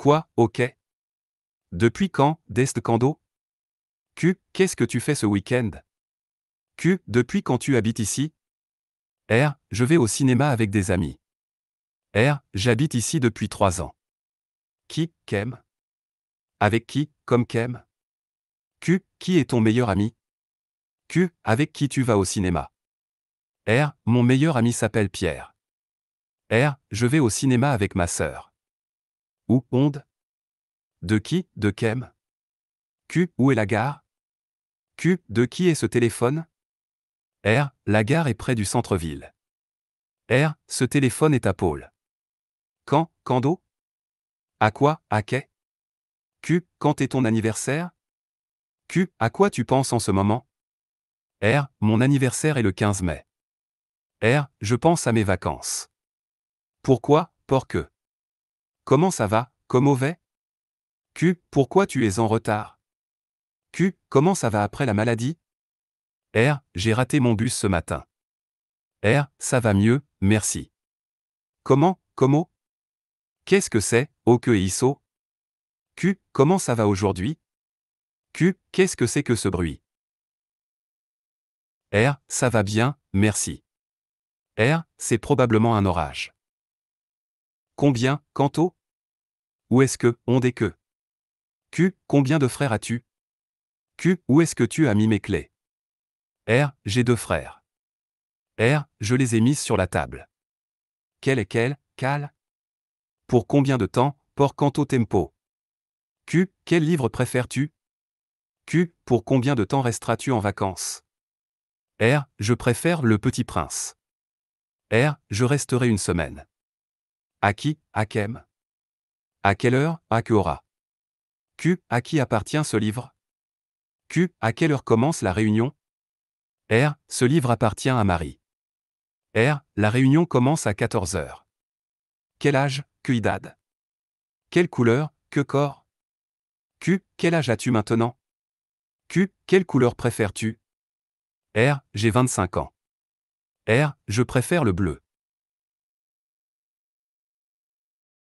Quoi, ok Depuis quand, Dest Kando Q, qu'est-ce que tu fais ce week-end Q, depuis quand tu habites ici R, je vais au cinéma avec des amis. R, j'habite ici depuis trois ans. Qui, Kem Avec qui, comme Kem Q, qui est ton meilleur ami Q, avec qui tu vas au cinéma R, mon meilleur ami s'appelle Pierre. R, je vais au cinéma avec ma sœur. Où onde De qui De quem? Q Où est la gare Q De qui est ce téléphone R La gare est près du centre-ville. R Ce téléphone est à Pôle. Quand Quand d'eau À quoi À quai Q Quand est ton anniversaire Q À quoi tu penses en ce moment R Mon anniversaire est le 15 mai. R Je pense à mes vacances. Pourquoi Pour que. Comment ça va, comme vais Q. Pourquoi tu es en retard Q. Comment ça va après la maladie R. J'ai raté mon bus ce matin. R. Ça va mieux, merci. Comment, como Qu'est-ce que c'est, au que iso Q. Comment ça va aujourd'hui Q. Qu'est-ce que c'est que ce bruit R. Ça va bien, merci. R. C'est probablement un orage. Combien, quanto où est-ce que, on des que Q, combien de frères as-tu Q, où est-ce que tu as mis mes clés R, j'ai deux frères. R, je les ai mises sur la table. Quel est quel, cal Pour combien de temps, por quanto tempo Q, quel livre préfères-tu Q, pour combien de temps resteras-tu en vacances R, je préfère Le Petit Prince. R, je resterai une semaine. À qui, à quem à quelle heure À que aura Q. À qui appartient ce livre Q. À quelle heure commence la réunion R. Ce livre appartient à Marie. R. La réunion commence à 14 heures. Quel âge Que idade Quelle couleur Que corps Q. Quel âge as-tu maintenant Q. Quelle couleur préfères-tu R. J'ai 25 ans. R. Je préfère le bleu.